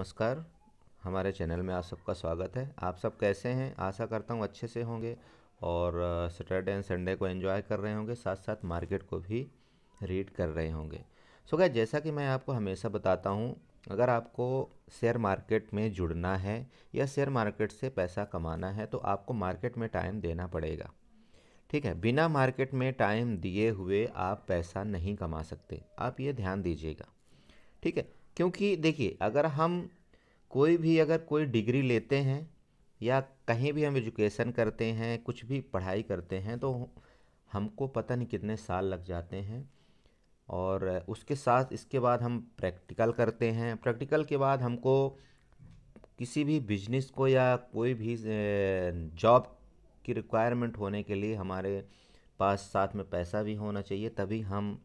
नमस्कार हमारे चैनल में आप सबका स्वागत है आप सब कैसे हैं आशा करता हूँ अच्छे से होंगे और सैटरडे एंड संडे को एंजॉय कर रहे होंगे साथ साथ मार्केट को भी रीड कर रहे होंगे सो क्या जैसा कि मैं आपको हमेशा बताता हूँ अगर आपको शेयर मार्केट में जुड़ना है या शेयर मार्केट से पैसा कमाना है तो आपको मार्केट में टाइम देना पड़ेगा ठीक है बिना मार्केट में टाइम दिए हुए आप पैसा नहीं कमा सकते आप ये ध्यान दीजिएगा ठीक है क्योंकि देखिए अगर हम कोई भी अगर कोई डिग्री लेते हैं या कहीं भी हम एजुकेशन करते हैं कुछ भी पढ़ाई करते हैं तो हमको पता नहीं कितने साल लग जाते हैं और उसके साथ इसके बाद हम प्रैक्टिकल करते हैं प्रैक्टिकल के बाद हमको किसी भी बिजनेस को या कोई भी जॉब की रिक्वायरमेंट होने के लिए हमारे पास साथ में पैसा भी होना चाहिए तभी हम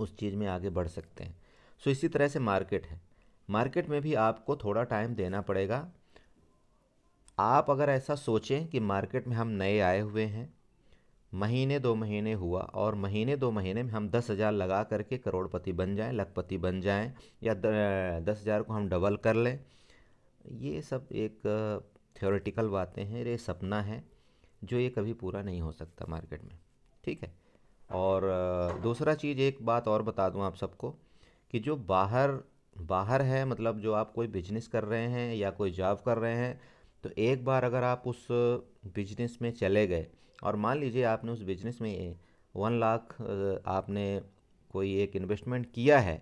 उस चीज़ में आगे बढ़ सकते हैं सो इसी तरह से मार्केट है मार्केट में भी आपको थोड़ा टाइम देना पड़ेगा आप अगर ऐसा सोचें कि मार्केट में हम नए आए हुए हैं महीने दो महीने हुआ और महीने दो महीने में हम दस हज़ार लगा करके करोड़पति बन जाएं लखपति बन जाएं या दस हज़ार को हम डबल कर लें ये सब एक थ्योरेटिकल बातें हैं ये सपना है जो ये कभी पूरा नहीं हो सकता मार्केट में ठीक है और दूसरा चीज़ एक बात और बता दूं आप सबको कि जो बाहर बाहर है मतलब जो आप कोई बिजनेस कर रहे हैं या कोई जॉब कर रहे हैं तो एक बार अगर आप उस बिजनेस में चले गए और मान लीजिए आपने उस बिजनेस में वन लाख आपने कोई एक इन्वेस्टमेंट किया है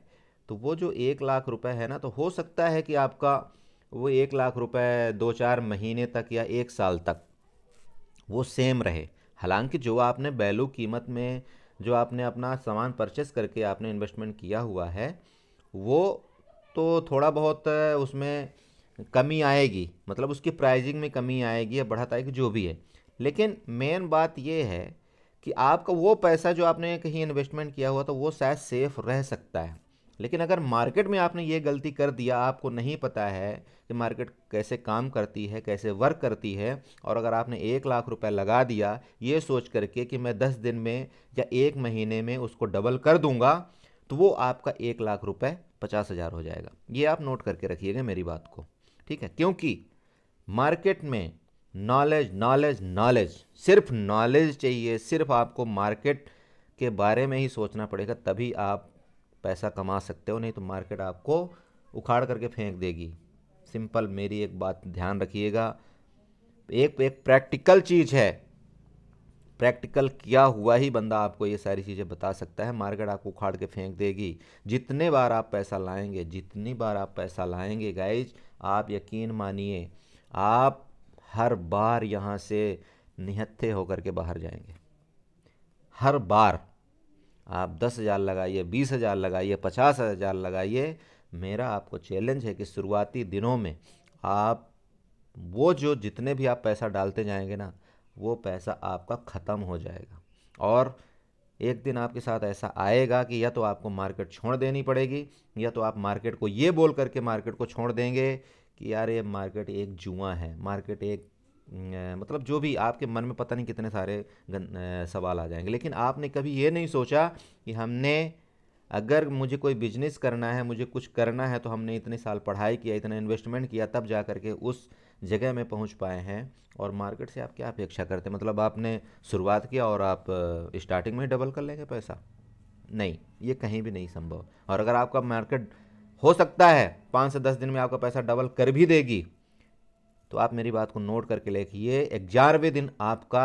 तो वो जो एक लाख रुपए है ना तो हो सकता है कि आपका वो एक लाख रुपए दो चार महीने तक या एक साल तक वो सेम रहे हालांकि जो आपने बैलू कीमत में जो आपने अपना सामान परचेस करके आपने इन्वेस्टमेंट किया हुआ है वो तो थोड़ा बहुत उसमें कमी आएगी मतलब उसकी प्राइजिंग में कमी आएगी या बढ़त आएगी जो भी है लेकिन मेन बात यह है कि आपका वो पैसा जो आपने कहीं इन्वेस्टमेंट किया हुआ तो वो शायद सेफ रह सकता है लेकिन अगर मार्केट में आपने ये गलती कर दिया आपको नहीं पता है कि मार्केट कैसे काम करती है कैसे वर्क करती है और अगर आपने एक लाख रुपए लगा दिया ये सोच करके कि मैं दस दिन में या एक महीने में उसको डबल कर दूंगा तो वो आपका एक लाख रुपये पचास हज़ार हो जाएगा ये आप नोट करके रखिएगा मेरी बात को ठीक है क्योंकि मार्केट में नॉलेज नॉलेज नॉलेज सिर्फ नॉलेज चाहिए सिर्फ आपको मार्केट के बारे में ही सोचना पड़ेगा तभी आप पैसा कमा सकते हो नहीं तो मार्केट आपको उखाड़ करके फेंक देगी सिंपल मेरी एक बात ध्यान रखिएगा एक एक प्रैक्टिकल चीज़ है प्रैक्टिकल किया हुआ ही बंदा आपको ये सारी चीज़ें बता सकता है मार्केट आपको उखाड़ के फेंक देगी जितने बार आप पैसा लाएंगे जितनी बार आप पैसा लाएंगे गाइज आप यकीन मानिए आप हर बार यहाँ से निहत्थे होकर के बाहर जाएंगे हर बार आप दस हज़ार लगाइए बीस हज़ार लगाइए पचास हज़ार लगाइए मेरा आपको चैलेंज है कि शुरुआती दिनों में आप वो जो जितने भी आप पैसा डालते जाएंगे ना वो पैसा आपका ख़त्म हो जाएगा और एक दिन आपके साथ ऐसा आएगा कि या तो आपको मार्केट छोड़ देनी पड़ेगी या तो आप मार्केट को ये बोल करके मार्केट को छोड़ देंगे कि यार ये मार्केट एक जुआ है मार्केट एक मतलब जो भी आपके मन में पता नहीं कितने सारे सवाल आ जाएंगे लेकिन आपने कभी ये नहीं सोचा कि हमने अगर मुझे कोई बिजनेस करना है मुझे कुछ करना है तो हमने इतने साल पढ़ाई किया इतना इन्वेस्टमेंट किया तब जा करके उस जगह में पहुंच पाए हैं और मार्केट से आप क्या अपेक्षा करते हैं मतलब आपने शुरुआत किया और आप स्टार्टिंग में डबल कर लेंगे पैसा नहीं ये कहीं भी नहीं संभव और अगर आपका मार्केट हो सकता है पाँच से दस दिन में आपका पैसा डबल कर भी देगी तो आप मेरी बात को नोट करके लिखिए ग्यारहवें दिन आपका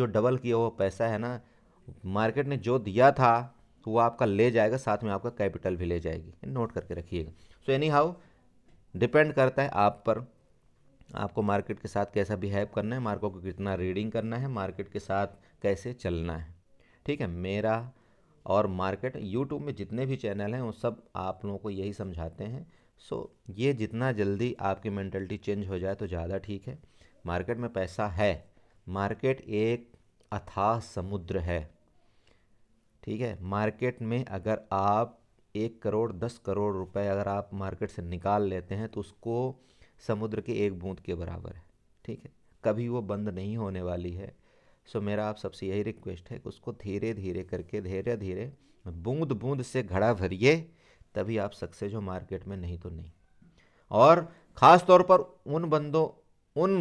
जो डबल किया हुआ पैसा है ना मार्केट ने जो दिया था तो वो आपका ले जाएगा साथ में आपका कैपिटल भी ले जाएगी नोट करके रखिएगा सो एनी हाउ डिपेंड करता है आप पर आपको मार्केट के साथ कैसा बिहेव करना है मार्केट को कितना रीडिंग करना है मार्केट के साथ कैसे चलना है ठीक है मेरा और मार्केट यूट्यूब में जितने भी चैनल हैं वो सब आप लोगों को यही समझाते हैं सो so, ये जितना जल्दी आपकी मैंटलिटी चेंज हो जाए तो ज़्यादा ठीक है मार्केट में पैसा है मार्केट एक अथाह समुद्र है ठीक है मार्केट में अगर आप एक करोड़ दस करोड़ रुपए अगर आप मार्केट से निकाल लेते हैं तो उसको समुद्र के एक बूंद के बराबर है ठीक है कभी वो बंद नहीं होने वाली है सो मेरा आप सबसे यही रिक्वेस्ट है कि उसको धीरे धीरे करके धीरे धीरे बूंद बूंद से घड़ा भरिए तभी आप सक्सेस हो मार्केट में नहीं तो नहीं और ख़ास तौर पर उन बंदों उन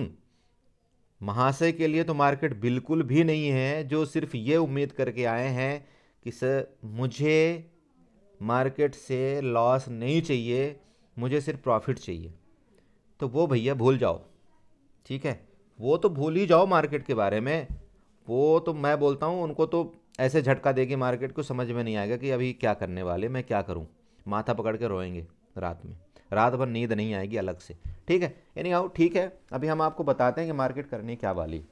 महाशय के लिए तो मार्केट बिल्कुल भी नहीं है जो सिर्फ ये उम्मीद करके आए हैं कि सर मुझे मार्केट से लॉस नहीं चाहिए मुझे सिर्फ प्रॉफिट चाहिए तो वो भैया भूल जाओ ठीक है वो तो भूल ही जाओ मार्केट के बारे में वो तो मैं बोलता हूँ उनको तो ऐसे झटका देगी मार्केट को समझ में नहीं आएगा कि अभी क्या करने वाले मैं क्या करूँ माथा पकड़ के रोएंगे रात में रात भर नींद नहीं आएगी अलग से ठीक है यानी आओ ठीक है अभी हम आपको बताते हैं कि मार्केट करनी क्या वाली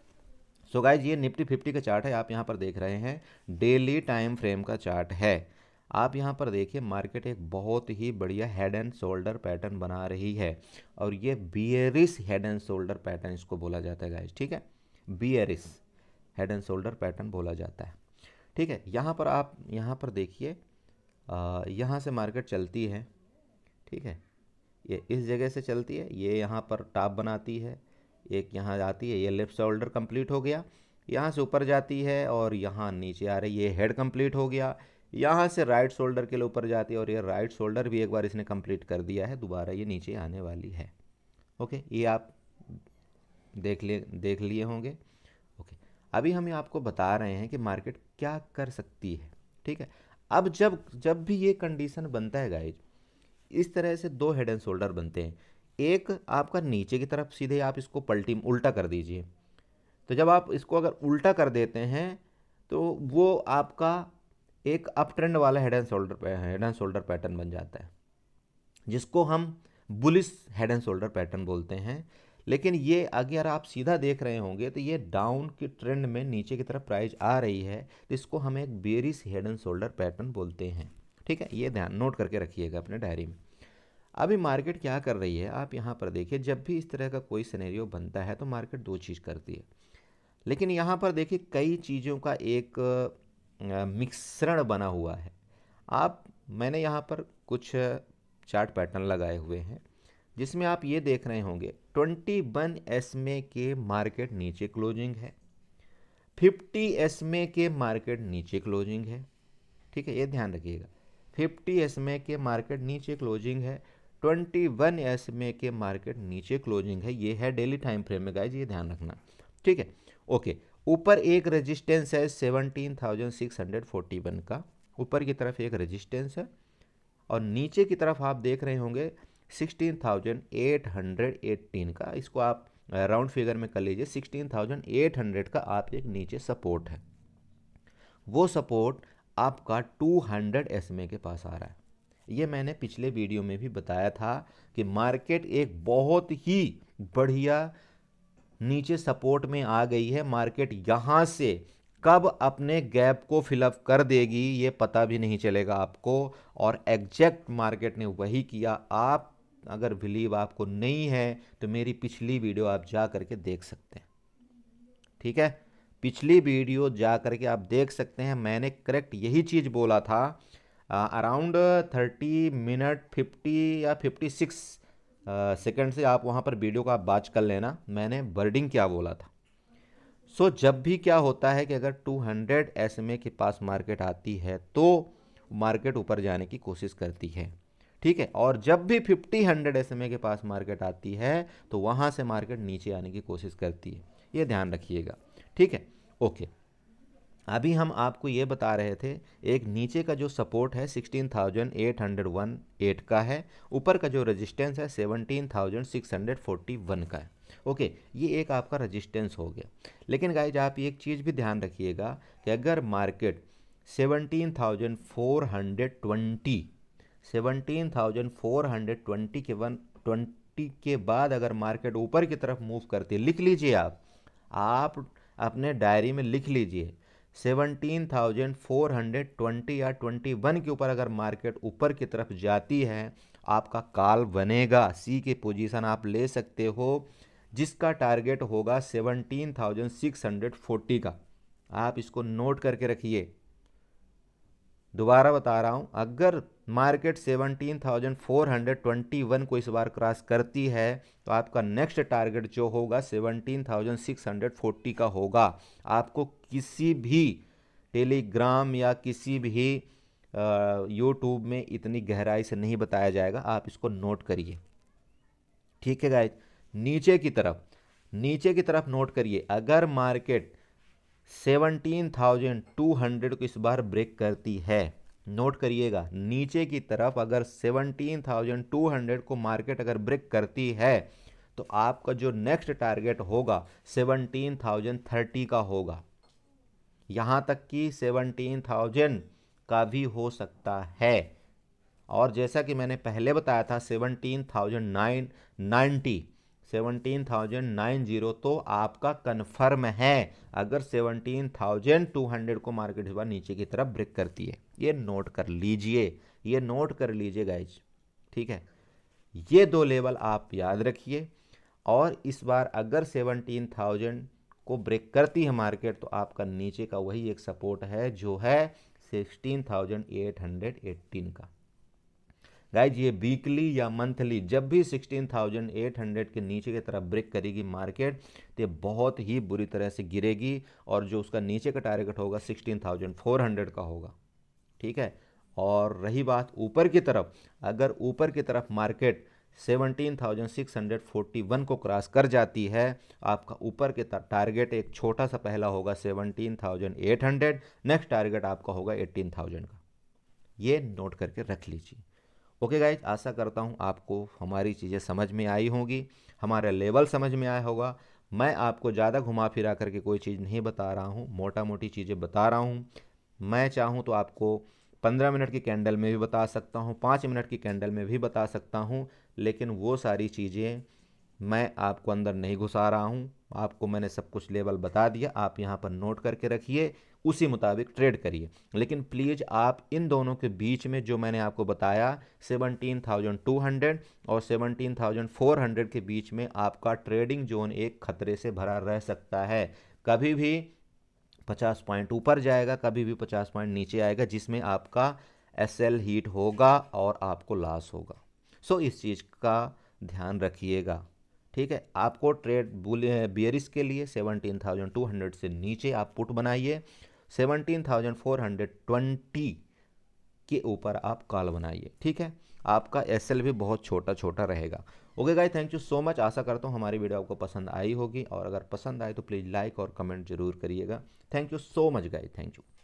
सो गाइज ये निफ्टी फिफ्टी का चार्ट है आप यहाँ पर देख रहे हैं डेली टाइम फ्रेम का चार्ट है आप यहाँ पर देखिए मार्केट एक बहुत ही बढ़िया हेड एंड शोल्डर पैटर्न बना रही है और ये bearish head and shoulder pattern इसको बोला जाता है गाइज ठीक है bearish head and shoulder pattern बोला जाता है ठीक है यहाँ पर आप यहाँ पर देखिए यहाँ से मार्केट चलती है ठीक है ये इस जगह से चलती है ये यहाँ पर टॉप बनाती है एक यहाँ आती है ये लेफ्ट शोल्डर कंप्लीट हो गया यहाँ से ऊपर जाती है और यहाँ नीचे आ रही है ये हेड कंप्लीट हो गया यहाँ से राइट शोल्डर के लिए ऊपर जाती है और ये राइट शोल्डर भी एक बार इसने कंप्लीट कर दिया है दोबारा ये नीचे आने वाली है ओके ये आप देख ले देख लिए होंगे ओके अभी हम आपको बता रहे हैं कि मार्केट क्या कर सकती है ठीक है अब जब जब भी ये कंडीशन बनता है गाइज इस तरह से दो हेड एंड शोल्डर बनते हैं एक आपका नीचे की तरफ सीधे आप इसको पलटी उल्टा कर दीजिए तो जब आप इसको अगर उल्टा कर देते हैं तो वो आपका एक अप ट्रेंड वाला head and shoulder head and shoulder pattern बन जाता है जिसको हम bullish head and shoulder pattern बोलते हैं लेकिन ये अगर आप सीधा देख रहे होंगे तो ये डाउन की ट्रेंड में नीचे की तरफ प्राइस आ रही है इसको हम एक bearish head and shoulder pattern बोलते हैं ठीक है ये ध्यान नोट करके रखिएगा अपने डायरी में अभी मार्केट क्या कर रही है आप यहाँ पर देखिए जब भी इस तरह का कोई सिनेरियो बनता है तो मार्केट दो चीज़ करती है लेकिन यहाँ पर देखिए कई चीज़ों का एक मिश्रण बना हुआ है आप मैंने यहाँ पर कुछ चार्ट पैटर्न लगाए हुए हैं जिसमें आप ये देख रहे होंगे ट्वेंटी वन एसमे के मार्केट नीचे क्लोजिंग है फिफ्टी मे के मार्केट नीचे क्लोजिंग है ठीक है ये ध्यान रखिएगा फिफ्टी मे के मार्केट नीचे क्लोजिंग है ट्वेंटी वन एसमे के मार्केट नीचे क्लोजिंग है ये है डेली टाइम फ्रेम में गाइज ये ध्यान रखना ठीक है ओके ऊपर एक रेजिस्टेंस है seventeen thousand six hundred forty one का ऊपर की तरफ एक रेजिस्टेंस है और नीचे की तरफ आप देख रहे होंगे sixteen thousand eight hundred eighteen का इसको आप राउंड फिगर में कर लीजिए सिक्सटीन थाउजेंड एट हंड्रेड का आप एक नीचे सपोर्ट है वो सपोर्ट आपका टू हंड्रेड एस के पास आ रहा है ये मैंने पिछले वीडियो में भी बताया था कि मार्केट एक बहुत ही बढ़िया नीचे सपोर्ट में आ गई है मार्केट यहाँ से कब अपने गैप को फिलअप कर देगी ये पता भी नहीं चलेगा आपको और एग्जैक्ट मार्केट ने वही किया आप अगर बिलीव आपको नहीं है तो मेरी पिछली वीडियो आप जा करके देख सकते हैं ठीक है पिछली वीडियो जा करके आप देख सकते हैं मैंने करेक्ट यही चीज़ बोला था अराउंड थर्टी मिनट फिफ्टी या फिफ्टी सिक्स सेकेंड से आप वहाँ पर वीडियो का आप कर लेना मैंने वर्डिंग क्या बोला था सो so, जब भी क्या होता है कि अगर 200 हंड्रेड के पास मार्केट आती है तो मार्केट ऊपर जाने की कोशिश करती है ठीक है और जब भी फिफ्टी हंड्रेड एस के पास मार्केट आती है तो वहाँ से मार्केट नीचे आने की कोशिश करती है ये ध्यान रखिएगा ठीक है ओके अभी हम आपको ये बता रहे थे एक नीचे का जो सपोर्ट है sixteen thousand eight hundred one eight का है ऊपर का जो रेजिस्टेंस है seventeen thousand six hundred forty one का है ओके ये एक आपका रेजिस्टेंस हो गया लेकिन गाइज आप एक चीज़ भी ध्यान रखिएगा कि अगर market seventeen thousand four hundred twenty seventeen thousand four hundred twenty के वन ट्वेंटी के बाद अगर मार्केट ऊपर की तरफ मूव करती है लिख लीजिए आप आप अपने डायरी में लिख लीजिए seventeen thousand four hundred twenty या ट्वेंटी वन के ऊपर अगर मार्केट ऊपर की तरफ जाती है आपका काल बनेगा सी के पोजीशन आप ले सकते हो जिसका टारगेट होगा seventeen thousand six hundred forty का आप इसको नोट करके रखिए दोबारा बता रहा हूँ अगर मार्केट 17,421 को इस बार क्रॉस करती है तो आपका नेक्स्ट टारगेट जो होगा 17,640 का होगा आपको किसी भी टेलीग्राम या किसी भी यूट्यूब में इतनी गहराई से नहीं बताया जाएगा आप इसको नोट करिए ठीक है गाइज नीचे की तरफ नीचे की तरफ नोट करिए अगर मार्केट 17,200 को इस बार ब्रेक करती है नोट करिएगा नीचे की तरफ अगर 17,200 को मार्केट अगर ब्रेक करती है तो आपका जो नेक्स्ट टारगेट होगा 17,030 का होगा यहाँ तक कि 17,000 का भी हो सकता है और जैसा कि मैंने पहले बताया था 17,990 सेवनटीन थाउजेंड नाइन जीरो तो आपका कन्फर्म है अगर सेवनटीन थाउजेंड टू हंड्रेड को मार्केट इस बार नीचे की तरफ ब्रेक करती है ये नोट कर लीजिए ये नोट कर लीजिए गाइज ठीक है ये दो लेवल आप याद रखिए और इस बार अगर सेवनटीन थाउजेंड को ब्रेक करती है मार्केट तो आपका नीचे का वही एक सपोर्ट है जो है sixteen thousand eight hundred eighteen का गाइज ये वीकली या मंथली जब भी 16,800 के नीचे की तरफ ब्रेक करेगी मार्केट तो बहुत ही बुरी तरह से गिरेगी और जो उसका नीचे का टारगेट होगा 16,400 का होगा ठीक है और रही बात ऊपर की तरफ अगर ऊपर की तरफ मार्केट 17,641 को क्रॉस कर जाती है आपका ऊपर के टारगेट एक छोटा सा पहला होगा 17,800 नेक्स्ट टारगेट आपका होगा 18,000 का ये नोट करके रख लीजिए ओके गाइज आशा करता हूँ आपको हमारी चीज़ें समझ में आई होंगी हमारा लेवल समझ में आया होगा मैं आपको ज़्यादा घुमा फिरा करके कोई चीज़ नहीं बता रहा हूँ मोटा मोटी चीज़ें बता रहा हूँ मैं चाहूँ तो आपको पंद्रह मिनट की कैंडल में भी बता सकता हूँ पाँच मिनट की कैंडल में भी बता सकता हूँ लेकिन वो सारी चीज़ें मैं आपको अंदर नहीं घुसा रहा हूँ आपको मैंने सब कुछ लेवल बता दिया आप यहाँ पर नोट करके रखिए उसी मुताबिक ट्रेड करिए लेकिन प्लीज़ आप इन दोनों के बीच में जो मैंने आपको बताया 17,200 और 17,400 के बीच में आपका ट्रेडिंग जोन एक खतरे से भरा रह सकता है कभी भी 50 पॉइंट ऊपर जाएगा कभी भी 50 पॉइंट नीचे आएगा जिसमें आपका एस हीट होगा और आपको लॉस होगा सो इस चीज़ का ध्यान रखिएगा ठीक है आपको ट्रेड बियरिस के लिए 17,200 से नीचे आप पुट बनाइए seventeen thousand four hundred twenty के ऊपर आप कॉल बनाइए ठीक है आपका एस भी बहुत छोटा छोटा रहेगा okay guy thank you so much आशा करता हूँ हमारी वीडियो आपको पसंद आई होगी और अगर पसंद आए तो प्लीज़ लाइक और कमेंट जरूर करिएगा thank you so much guy thank you